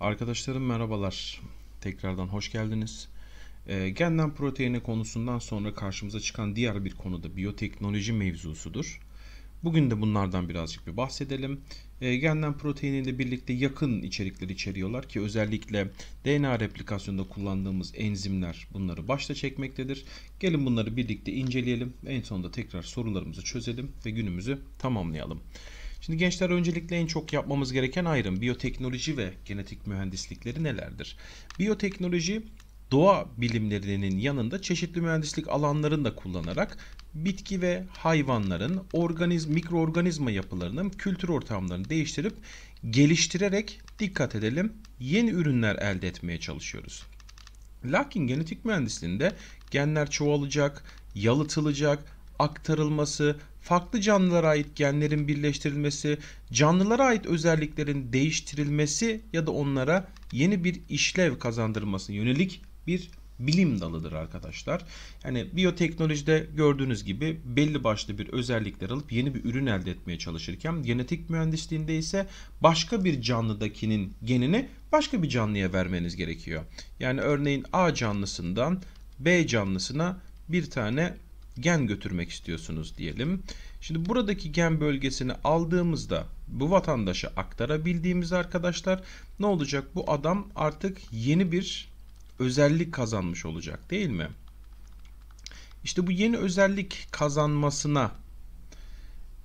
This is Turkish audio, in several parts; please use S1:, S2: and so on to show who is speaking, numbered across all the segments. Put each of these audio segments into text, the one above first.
S1: Arkadaşlarım merhabalar. Tekrardan hoş geldiniz. E, genden proteine konusundan sonra karşımıza çıkan diğer bir konu da biyoteknoloji mevzusudur. Bugün de bunlardan birazcık bir bahsedelim. E, genden proteini ile birlikte yakın içerikler içeriyorlar ki özellikle DNA replikasyonunda kullandığımız enzimler bunları başta çekmektedir. Gelin bunları birlikte inceleyelim. En sonunda tekrar sorularımızı çözelim ve günümüzü tamamlayalım. Şimdi gençler öncelikle en çok yapmamız gereken ayrım biyoteknoloji ve genetik mühendislikleri nelerdir? Biyoteknoloji doğa bilimlerinin yanında çeşitli mühendislik alanlarını da kullanarak bitki ve hayvanların organiz, mikroorganizma yapılarının kültür ortamlarını değiştirip geliştirerek dikkat edelim yeni ürünler elde etmeye çalışıyoruz. Lakin genetik mühendisliğinde genler çoğalacak, yalıtılacak, aktarılması, farklı canlılara ait genlerin birleştirilmesi, canlılara ait özelliklerin değiştirilmesi ya da onlara yeni bir işlev kazandırması yönelik bir bilim dalıdır arkadaşlar. Yani biyoteknolojide gördüğünüz gibi belli başlı bir özellikler alıp yeni bir ürün elde etmeye çalışırken genetik mühendisliğinde ise başka bir canlıdakinin genini başka bir canlıya vermeniz gerekiyor. Yani örneğin A canlısından B canlısına bir tane gen götürmek istiyorsunuz diyelim. Şimdi buradaki gen bölgesini aldığımızda bu vatandaşa aktarabildiğimiz arkadaşlar ne olacak? Bu adam artık yeni bir özellik kazanmış olacak değil mi? İşte bu yeni özellik kazanmasına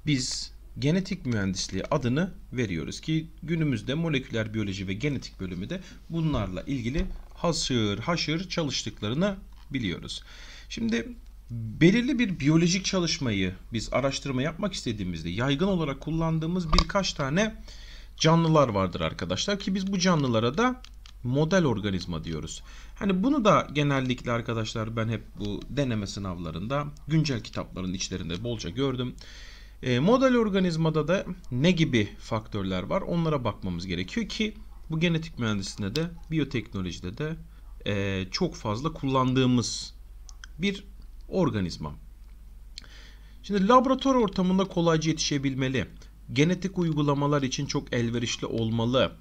S1: biz genetik mühendisliği adını veriyoruz ki günümüzde moleküler biyoloji ve genetik bölümü de bunlarla ilgili hasır haşır çalıştıklarını biliyoruz. Şimdi belirli bir biyolojik çalışmayı biz araştırma yapmak istediğimizde yaygın olarak kullandığımız birkaç tane canlılar vardır arkadaşlar ki biz bu canlılara da model organizma diyoruz. Hani bunu da genellikle arkadaşlar ben hep bu deneme sınavlarında güncel kitapların içlerinde bolca gördüm. E, model organizmada da ne gibi faktörler var onlara bakmamız gerekiyor ki bu genetik mühendisliğinde de biyoteknolojide de e, çok fazla kullandığımız bir organizma. Şimdi laboratuvar ortamında kolayca yetişebilmeli. Genetik uygulamalar için çok elverişli olmalı.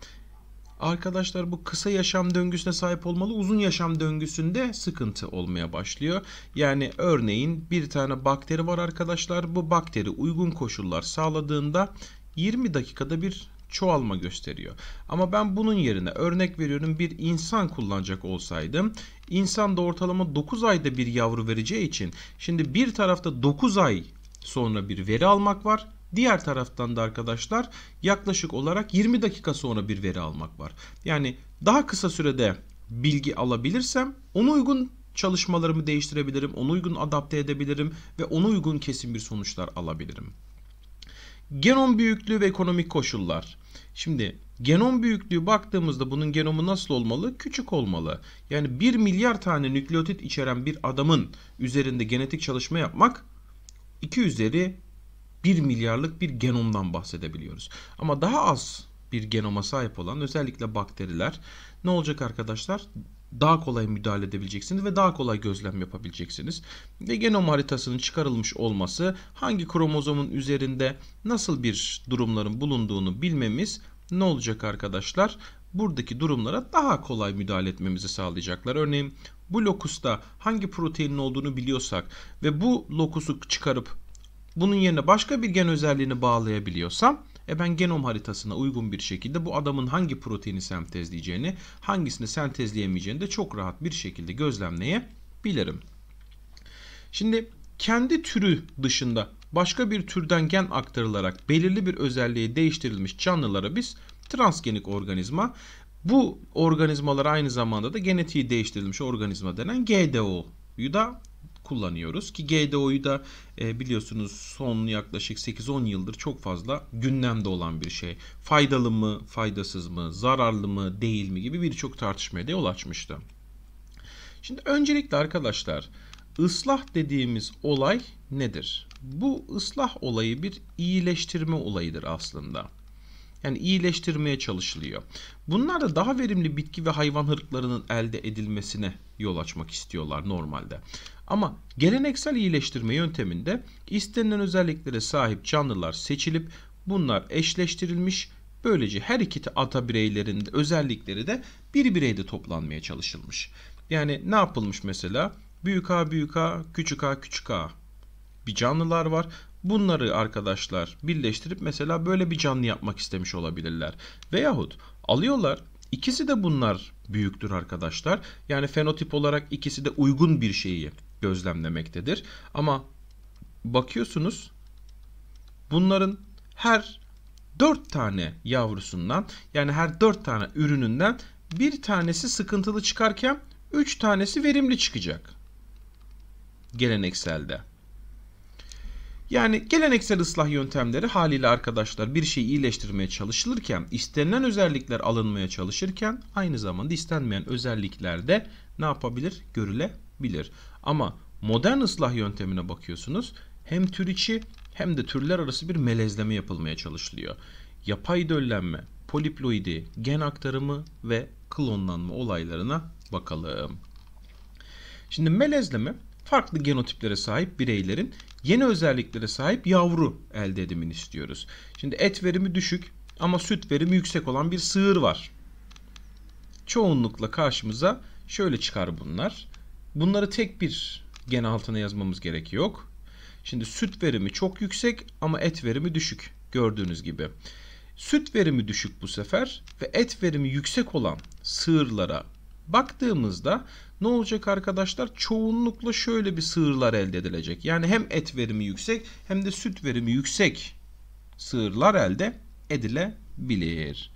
S1: Arkadaşlar bu kısa yaşam döngüsüne sahip olmalı. Uzun yaşam döngüsünde sıkıntı olmaya başlıyor. Yani örneğin bir tane bakteri var arkadaşlar. Bu bakteri uygun koşullar sağladığında 20 dakikada bir çoğalma gösteriyor. Ama ben bunun yerine örnek veriyorum bir insan kullanacak olsaydım İnsan da ortalama 9 ayda bir yavru vereceği için şimdi bir tarafta 9 ay sonra bir veri almak var. Diğer taraftan da arkadaşlar yaklaşık olarak 20 dakika sonra bir veri almak var. Yani daha kısa sürede bilgi alabilirsem ona uygun çalışmalarımı değiştirebilirim, ona uygun adapte edebilirim ve ona uygun kesin bir sonuçlar alabilirim. Genom büyüklüğü ve ekonomik koşullar. Şimdi genom büyüklüğü baktığımızda bunun genomu nasıl olmalı? Küçük olmalı. Yani 1 milyar tane nükleotit içeren bir adamın üzerinde genetik çalışma yapmak 2 üzeri 1 milyarlık bir genomdan bahsedebiliyoruz. Ama daha az bir genoma sahip olan özellikle bakteriler ne olacak arkadaşlar? daha kolay müdahale edebileceksiniz ve daha kolay gözlem yapabileceksiniz. Ve genom haritasının çıkarılmış olması hangi kromozomun üzerinde nasıl bir durumların bulunduğunu bilmemiz ne olacak arkadaşlar? Buradaki durumlara daha kolay müdahale etmemizi sağlayacaklar. Örneğin bu lokusta hangi proteinin olduğunu biliyorsak ve bu lokusu çıkarıp bunun yerine başka bir gen özelliğini bağlayabiliyorsam e ben genom haritasına uygun bir şekilde bu adamın hangi proteini sentezleyeceğini, hangisini sentezleyemeyeceğini de çok rahat bir şekilde gözlemleyebilirim. Şimdi kendi türü dışında başka bir türden gen aktarılarak belirli bir özelliği değiştirilmiş canlılara biz transgenik organizma bu organizmalar aynı zamanda da genetiği değiştirilmiş organizma denen GDO'yu da kullanıyoruz ki GDO'yu da e, biliyorsunuz son yaklaşık 8-10 yıldır çok fazla gündemde olan bir şey. Faydalı mı, faydasız mı, zararlı mı, değil mi gibi birçok tartışmaya da yol açmıştı. Şimdi öncelikle arkadaşlar ıslah dediğimiz olay nedir? Bu ıslah olayı bir iyileştirme olayıdır aslında. Yani iyileştirmeye çalışılıyor. Bunlar da daha verimli bitki ve hayvan hırklarının elde edilmesine yol açmak istiyorlar normalde. Ama geleneksel iyileştirme yönteminde istenilen özelliklere sahip canlılar seçilip bunlar eşleştirilmiş Böylece her iki ata bireylerin özellikleri de bir bireyde toplanmaya çalışılmış. Yani ne yapılmış mesela? Büyük A büyük A, küçük A küçük A bir canlılar var Bunları arkadaşlar birleştirip mesela böyle bir canlı yapmak istemiş olabilirler. Veyahut alıyorlar ikisi de bunlar büyüktür arkadaşlar. Yani fenotip olarak ikisi de uygun bir şeyi gözlemlemektedir. Ama bakıyorsunuz bunların her 4 tane yavrusundan yani her 4 tane ürününden bir tanesi sıkıntılı çıkarken 3 tanesi verimli çıkacak. Gelenekselde. Yani geleneksel ıslah yöntemleri haliyle arkadaşlar bir şeyi iyileştirmeye çalışılırken, istenilen özellikler alınmaya çalışırken aynı zamanda istenmeyen özellikler de ne yapabilir? Görülebilir. Ama modern ıslah yöntemine bakıyorsunuz. Hem tür içi hem de türler arası bir melezleme yapılmaya çalışılıyor. Yapay döllenme, poliploidi, gen aktarımı ve klonlanma olaylarına bakalım. Şimdi melezleme farklı genotiplere sahip bireylerin yeni özelliklere sahip yavru elde edimini istiyoruz. Şimdi et verimi düşük ama süt verimi yüksek olan bir sığır var. Çoğunlukla karşımıza şöyle çıkar bunlar. Bunları tek bir gen altına yazmamız gerek yok. Şimdi süt verimi çok yüksek ama et verimi düşük gördüğünüz gibi. Süt verimi düşük bu sefer ve et verimi yüksek olan sığırlara baktığımızda ne olacak arkadaşlar? Çoğunlukla şöyle bir sığırlar elde edilecek. Yani hem et verimi yüksek hem de süt verimi yüksek sığırlar elde edilebilir.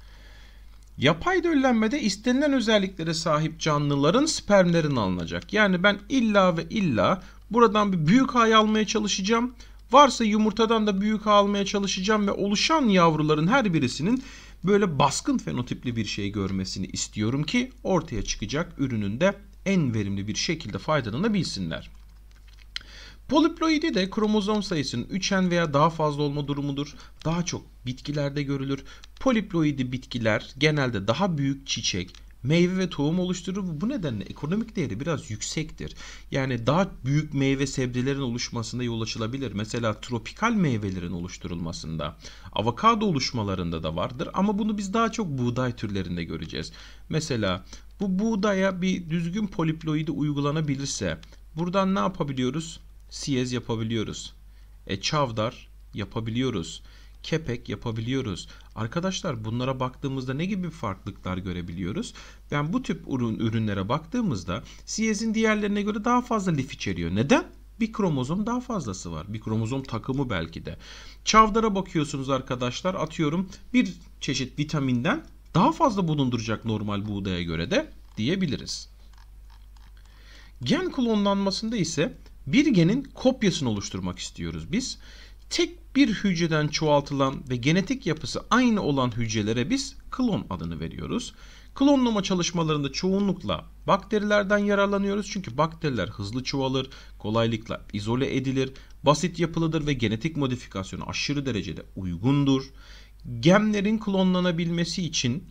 S1: Yapay döllenmede istenilen özelliklere sahip canlıların spermlerin alınacak. Yani ben illa ve illa buradan bir büyük ay almaya çalışacağım. Varsa yumurtadan da büyük ağ almaya çalışacağım ve oluşan yavruların her birisinin böyle baskın fenotipli bir şey görmesini istiyorum ki ortaya çıkacak ürünün de en verimli bir şekilde faydalanabilsinler. Poliploidi de kromozom sayısının 3 veya daha fazla olma durumudur. Daha çok bitkilerde görülür. Poliploidi bitkiler genelde daha büyük çiçek, meyve ve tohum oluşturur. Bu nedenle ekonomik değeri biraz yüksektir. Yani daha büyük meyve sebzelerin oluşmasında yol açılabilir. Mesela tropikal meyvelerin oluşturulmasında. Avokado oluşmalarında da vardır ama bunu biz daha çok buğday türlerinde göreceğiz. Mesela bu buğdaya bir düzgün poliploidi uygulanabilirse buradan ne yapabiliyoruz? Siyez yapabiliyoruz. E çavdar yapabiliyoruz. Kepek yapabiliyoruz. Arkadaşlar bunlara baktığımızda ne gibi farklılıklar görebiliyoruz? Ben bu tip ürün, ürünlere baktığımızda siyezin diğerlerine göre daha fazla lif içeriyor. Neden? Bir kromozom daha fazlası var. Bir kromozom takımı belki de. Çavdara bakıyorsunuz arkadaşlar. Atıyorum bir çeşit vitaminden daha fazla bulunduracak normal buğdaya göre de diyebiliriz. Gen klonlanmasında ise bir genin kopyasını oluşturmak istiyoruz biz. Tek bir hücreden çoğaltılan ve genetik yapısı aynı olan hücrelere biz klon adını veriyoruz. Klonlama çalışmalarında çoğunlukla bakterilerden yararlanıyoruz. Çünkü bakteriler hızlı çoğalır, kolaylıkla izole edilir, basit yapılıdır ve genetik modifikasyonu aşırı derecede uygundur. Gemlerin klonlanabilmesi için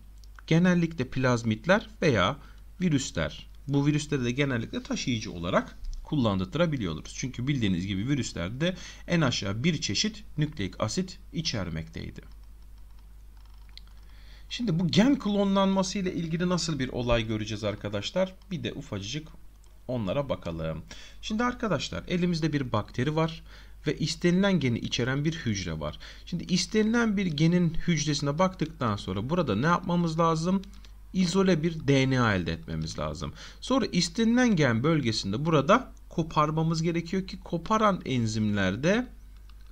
S1: genellikle plazmitler veya virüsler. Bu virüsleri de genellikle taşıyıcı olarak kullandırabiliyoruz. Çünkü bildiğiniz gibi virüslerde en aşağı bir çeşit nükleik asit içermekteydi. Şimdi bu gen klonlanması ile ilgili nasıl bir olay göreceğiz arkadaşlar? Bir de ufacıcık onlara bakalım. Şimdi arkadaşlar elimizde bir bakteri var ve istenilen geni içeren bir hücre var. Şimdi istenilen bir genin hücresine baktıktan sonra burada ne yapmamız lazım? İzole bir DNA elde etmemiz lazım. Sonra istenilen gen bölgesinde burada koparmamız gerekiyor ki koparan enzimlerde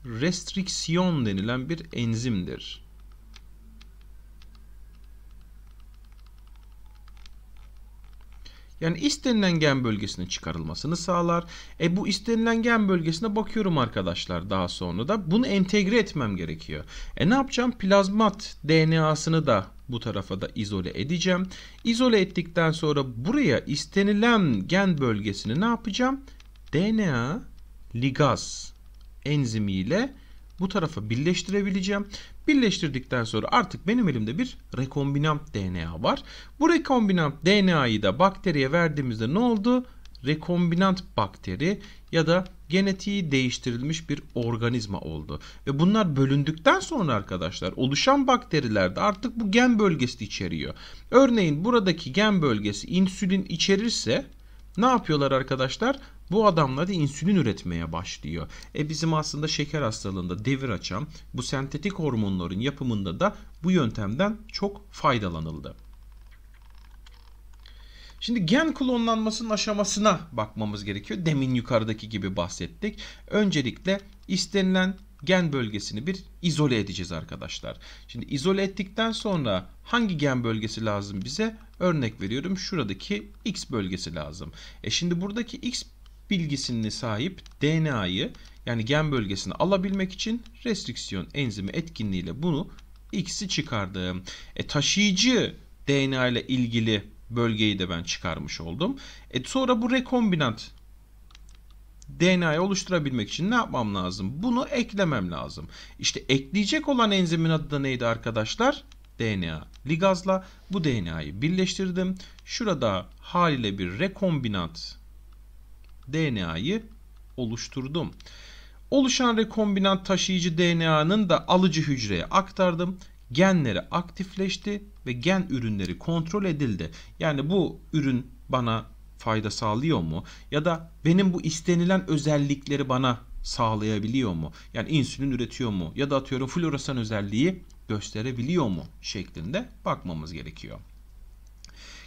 S1: restriksiyon denilen bir enzimdir. Yani istenilen gen bölgesinin çıkarılmasını sağlar. E bu istenilen gen bölgesine bakıyorum arkadaşlar daha sonra da. Bunu entegre etmem gerekiyor. E ne yapacağım? Plazmat DNA'sını da bu tarafa da izole edeceğim. İzole ettikten sonra buraya istenilen gen bölgesini ne yapacağım? DNA ligaz enzimiyle ile bu tarafa birleştirebileceğim. Birleştirdikten sonra artık benim elimde bir rekombinant DNA var. Bu rekombinant DNA'yı da bakteriye verdiğimizde ne oldu? Rekombinant bakteri ya da genetiği değiştirilmiş bir organizma oldu. Ve bunlar bölündükten sonra arkadaşlar oluşan bakterilerde artık bu gen bölgesi içeriyor. Örneğin buradaki gen bölgesi insülin içerirse ne yapıyorlar arkadaşlar? Bu adamlar da insülin üretmeye başlıyor. E bizim aslında şeker hastalığında devir açan bu sentetik hormonların yapımında da bu yöntemden çok faydalanıldı. Şimdi gen klonlanmasının aşamasına bakmamız gerekiyor. Demin yukarıdaki gibi bahsettik. Öncelikle istenilen gen bölgesini bir izole edeceğiz arkadaşlar. Şimdi izole ettikten sonra hangi gen bölgesi lazım bize? Örnek veriyorum şuradaki X bölgesi lazım. E şimdi buradaki X bilgisine sahip DNA'yı yani gen bölgesini alabilmek için restriksiyon enzimi etkinliğiyle bunu X'i çıkardım. E, taşıyıcı DNA ile ilgili bölgeyi de ben çıkarmış oldum. E, sonra bu rekombinant DNA'yı oluşturabilmek için ne yapmam lazım? Bunu eklemem lazım. İşte ekleyecek olan enzimin adı da neydi arkadaşlar? DNA ligazla bu DNA'yı birleştirdim. Şurada haliyle bir rekombinant DNA'yı oluşturdum. Oluşan rekombinant taşıyıcı DNA'nın da alıcı hücreye aktardım. Genleri aktifleşti ve gen ürünleri kontrol edildi. Yani bu ürün bana fayda sağlıyor mu? Ya da benim bu istenilen özellikleri bana sağlayabiliyor mu? Yani insülin üretiyor mu? Ya da atıyorum floresan özelliği gösterebiliyor mu? Şeklinde bakmamız gerekiyor.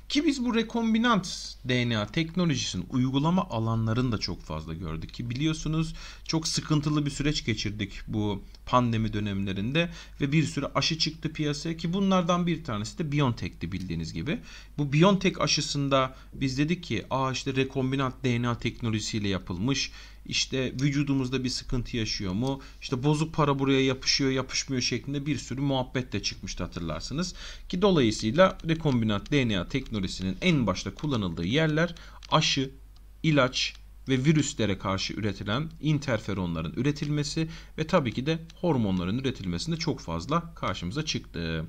S1: Ki biz bu rekombinant DNA teknolojisinin uygulama alanlarını da çok fazla gördük ki biliyorsunuz çok sıkıntılı bir süreç geçirdik bu pandemi dönemlerinde ve bir sürü aşı çıktı piyasaya ki bunlardan bir tanesi de BioNTech'ti bildiğiniz gibi. Bu BioNTech aşısında biz dedik ki aa işte rekombinant DNA teknolojisiyle yapılmış işte vücudumuzda bir sıkıntı yaşıyor mu? İşte bozuk para buraya yapışıyor, yapışmıyor şeklinde bir sürü muhabbet de çıkmıştı hatırlarsınız. Ki dolayısıyla rekombinant DNA teknolojisinin en başta kullanıldığı yerler aşı, ilaç ve virüslere karşı üretilen interferonların üretilmesi ve tabii ki de hormonların üretilmesinde çok fazla karşımıza çıktı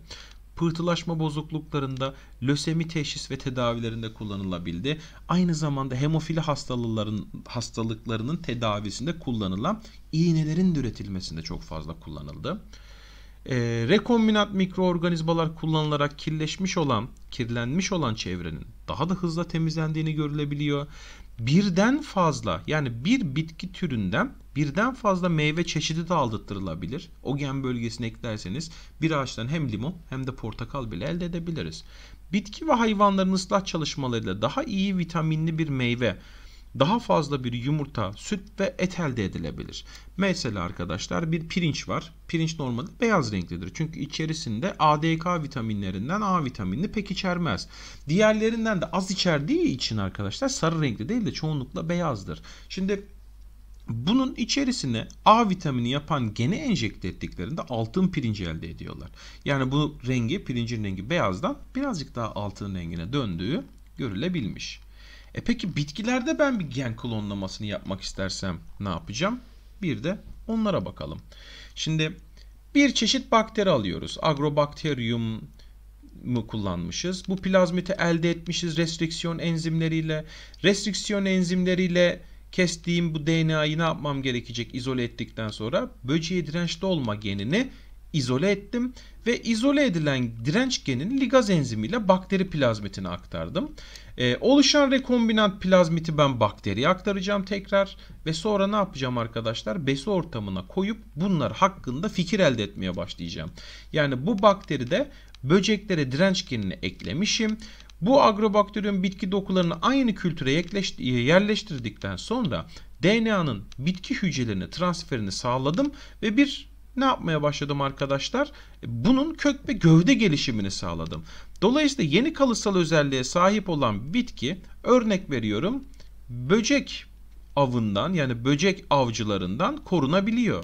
S1: pıhtılaşma bozukluklarında, lösemi teşhis ve tedavilerinde kullanılabildi. Aynı zamanda hemofili hastalıkların hastalıklarının tedavisinde kullanılan iğnelerin üretilmesinde çok fazla kullanıldı. E, ee, rekombinant mikroorganizmalar kullanılarak kirleşmiş olan, kirlenmiş olan çevrenin daha da hızla temizlendiğini görülebiliyor. Birden fazla yani bir bitki türünden Birden fazla meyve çeşidi de aldırtılabilir. O gen bölgesine eklerseniz bir ağaçtan hem limon hem de portakal bile elde edebiliriz. Bitki ve hayvanların ıslah çalışmalarıyla daha iyi vitaminli bir meyve daha fazla bir yumurta, süt ve et elde edilebilir. Mesela arkadaşlar bir pirinç var. Pirinç normalde beyaz renklidir. Çünkü içerisinde ADK vitaminlerinden A vitaminini pek içermez. Diğerlerinden de az içerdiği için arkadaşlar sarı renkli değil de çoğunlukla beyazdır. Şimdi bunun içerisine A vitamini yapan gene enjekte ettiklerinde altın pirinci elde ediyorlar. Yani bu rengi pirincin rengi beyazdan birazcık daha altın rengine döndüğü görülebilmiş. E peki bitkilerde ben bir gen klonlamasını yapmak istersem ne yapacağım? Bir de onlara bakalım. Şimdi bir çeşit bakteri alıyoruz. Agrobacterium mı kullanmışız. Bu plazmiti elde etmişiz restriksiyon enzimleriyle. Restriksiyon enzimleriyle kestiğim bu DNA'yı ne yapmam gerekecek izole ettikten sonra böceğe dirençli olma genini izole ettim ve izole edilen direnç genini ligaz enzimiyle bakteri plazmitine aktardım. E, oluşan rekombinant plazmiti ben bakteriye aktaracağım tekrar ve sonra ne yapacağım arkadaşlar? Besi ortamına koyup bunlar hakkında fikir elde etmeye başlayacağım. Yani bu bakteride böceklere direnç genini eklemişim bu agrobakteriyon bitki dokularını aynı kültüre yerleştirdikten sonra DNA'nın bitki hücrelerine transferini sağladım ve bir ne yapmaya başladım arkadaşlar? E, bunun kök ve gövde gelişimini sağladım. Dolayısıyla yeni kalısal özelliğe sahip olan bitki örnek veriyorum böcek avından yani böcek avcılarından korunabiliyor.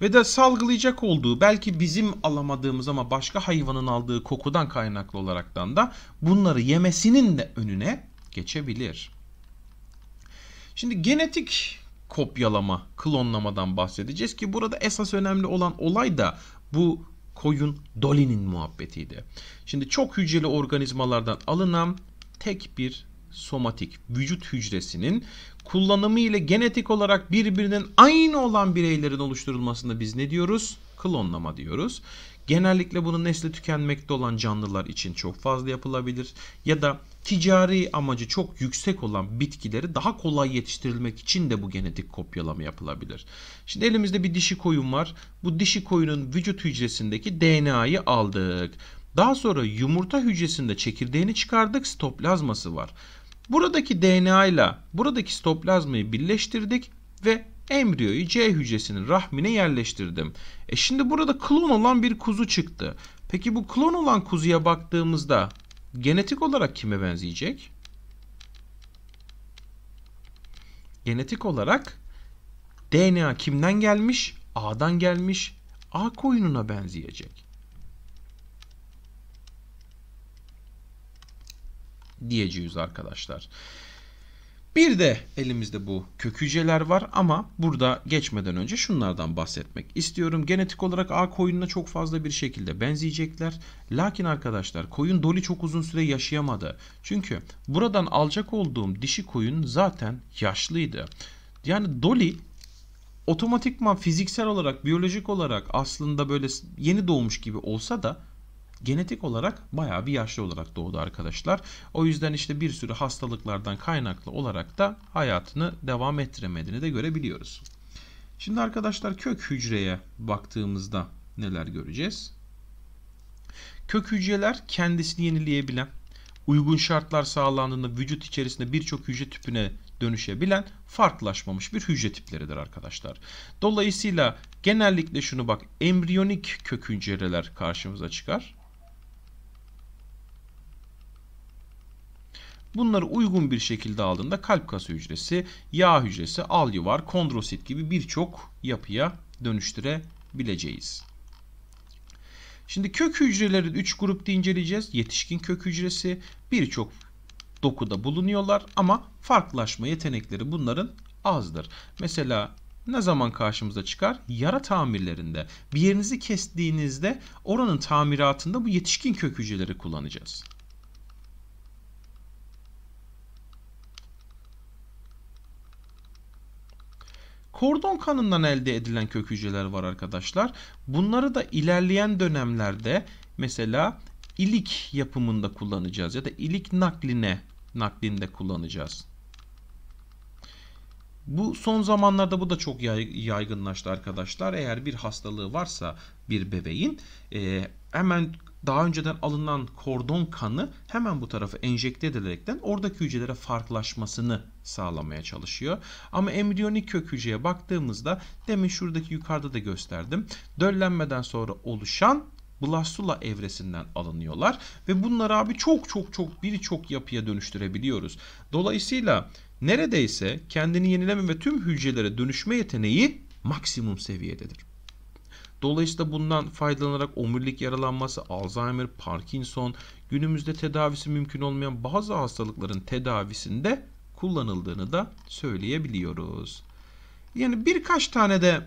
S1: ve de salgılayacak olduğu belki bizim alamadığımız ama başka hayvanın aldığı kokudan kaynaklı olaraktan da bunları yemesinin de önüne geçebilir. Şimdi genetik kopyalama, klonlamadan bahsedeceğiz ki burada esas önemli olan olay da bu koyun dolinin muhabbetiydi. Şimdi çok hücreli organizmalardan alınan tek bir somatik vücut hücresinin kullanımı ile genetik olarak birbirinin aynı olan bireylerin oluşturulmasında biz ne diyoruz? Klonlama diyoruz. Genellikle bunu nesli tükenmekte olan canlılar için çok fazla yapılabilir ya da ticari amacı çok yüksek olan bitkileri daha kolay yetiştirilmek için de bu genetik kopyalama yapılabilir. Şimdi elimizde bir dişi koyun var. Bu dişi koyunun vücut hücresindeki DNA'yı aldık. Daha sonra yumurta hücresinde çekirdeğini çıkardık, stoplazması var. Buradaki DNA ile buradaki stoplazmayı birleştirdik ve embriyoyu C hücresinin rahmine yerleştirdim. E şimdi burada klon olan bir kuzu çıktı. Peki bu klon olan kuzuya baktığımızda genetik olarak kime benzeyecek? Genetik olarak DNA kimden gelmiş? A'dan gelmiş. A koyununa benzeyecek. diyeceğiz arkadaşlar. Bir de elimizde bu kök hücreler var ama burada geçmeden önce şunlardan bahsetmek istiyorum. Genetik olarak A koyununa çok fazla bir şekilde benzeyecekler. Lakin arkadaşlar koyun doli çok uzun süre yaşayamadı. Çünkü buradan alacak olduğum dişi koyun zaten yaşlıydı. Yani doli otomatikman fiziksel olarak, biyolojik olarak aslında böyle yeni doğmuş gibi olsa da genetik olarak bayağı bir yaşlı olarak doğdu arkadaşlar. O yüzden işte bir sürü hastalıklardan kaynaklı olarak da hayatını devam ettiremediğini de görebiliyoruz. Şimdi arkadaşlar kök hücreye baktığımızda neler göreceğiz? Kök hücreler kendisini yenileyebilen, uygun şartlar sağlandığında vücut içerisinde birçok hücre tüpüne dönüşebilen farklılaşmamış bir hücre tipleridir arkadaşlar. Dolayısıyla genellikle şunu bak embriyonik kök hücreler karşımıza çıkar. Bunları uygun bir şekilde aldığında kalp kası hücresi, yağ hücresi, alüvar, kondrosit gibi birçok yapıya dönüştürebileceğiz. Şimdi kök hücreleri 3 grupta inceleyeceğiz. Yetişkin kök hücresi birçok dokuda bulunuyorlar ama farklılaşma yetenekleri bunların azdır. Mesela ne zaman karşımıza çıkar? Yara tamirlerinde. Bir yerinizi kestiğinizde oranın tamiratında bu yetişkin kök hücreleri kullanacağız. Kordon kanından elde edilen kök hücreler var arkadaşlar. Bunları da ilerleyen dönemlerde mesela ilik yapımında kullanacağız ya da ilik nakline naklinde kullanacağız. Bu son zamanlarda bu da çok yaygınlaştı arkadaşlar. Eğer bir hastalığı varsa bir bebeğin e, hemen daha önceden alınan kordon kanı hemen bu tarafa enjekte edilerekten oradaki hücrelere farklılaşmasını sağlamaya çalışıyor. Ama embriyonik kök hücreye baktığımızda demin şuradaki yukarıda da gösterdim. Döllenmeden sonra oluşan blastula evresinden alınıyorlar ve bunları abi çok çok çok birçok yapıya dönüştürebiliyoruz. Dolayısıyla neredeyse kendini yenileme ve tüm hücrelere dönüşme yeteneği maksimum seviyededir. Dolayısıyla bundan faydalanarak omurilik yaralanması, Alzheimer, Parkinson, günümüzde tedavisi mümkün olmayan bazı hastalıkların tedavisinde kullanıldığını da söyleyebiliyoruz. Yani birkaç tane de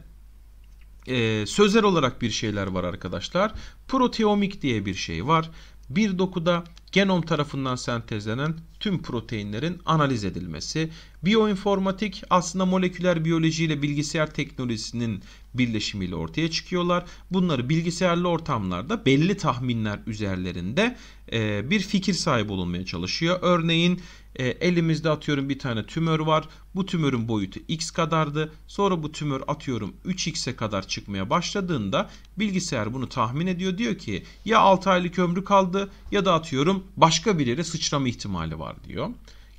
S1: e, sözel olarak bir şeyler var arkadaşlar. Proteomik diye bir şey var. Bir dokuda genom tarafından sentezlenen tüm proteinlerin analiz edilmesi. Bioinformatik aslında moleküler biyoloji ile bilgisayar teknolojisinin birleşimiyle ortaya çıkıyorlar. Bunları bilgisayarlı ortamlarda belli tahminler üzerlerinde e, bir fikir sahibi olunmaya çalışıyor. Örneğin e, elimizde atıyorum bir tane tümör var. Bu tümörün boyutu x kadardı. Sonra bu tümör atıyorum 3x'e kadar çıkmaya başladığında bilgisayar bunu tahmin ediyor. Diyor ki ya 6 aylık ömrü kaldı ya da atıyorum adım başka bir yere sıçrama ihtimali var diyor.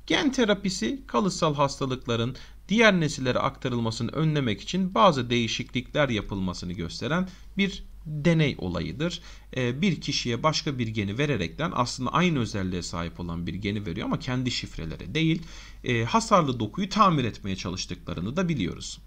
S1: Gen terapisi kalıtsal hastalıkların diğer nesillere aktarılmasını önlemek için bazı değişiklikler yapılmasını gösteren bir deney olayıdır. Ee, bir kişiye başka bir geni vererekten aslında aynı özelliğe sahip olan bir geni veriyor ama kendi şifreleri değil ee, hasarlı dokuyu tamir etmeye çalıştıklarını da biliyoruz.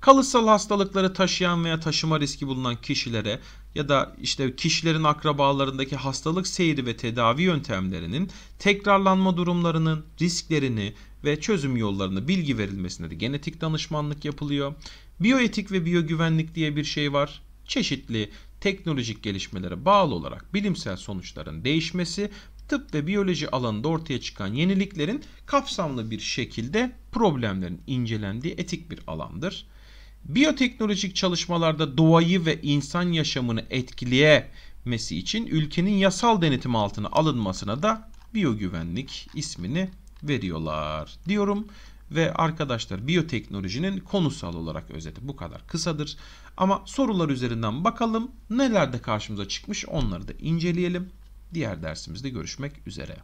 S1: Kalıtsal hastalıkları taşıyan veya taşıma riski bulunan kişilere ya da işte kişilerin akrabalarındaki hastalık seyri ve tedavi yöntemlerinin tekrarlanma durumlarının risklerini ve çözüm yollarını bilgi verilmesine de genetik danışmanlık yapılıyor. Biyoetik ve biyogüvenlik diye bir şey var. Çeşitli teknolojik gelişmelere bağlı olarak bilimsel sonuçların değişmesi tıp ve biyoloji alanında ortaya çıkan yeniliklerin kapsamlı bir şekilde problemlerin incelendiği etik bir alandır. Biyoteknolojik çalışmalarda doğayı ve insan yaşamını etkileyemesi için ülkenin yasal denetim altına alınmasına da biyogüvenlik ismini veriyorlar diyorum. Ve arkadaşlar biyoteknolojinin konusal olarak özeti bu kadar kısadır. Ama sorular üzerinden bakalım nelerde karşımıza çıkmış onları da inceleyelim. Diğer dersimizde görüşmek üzere.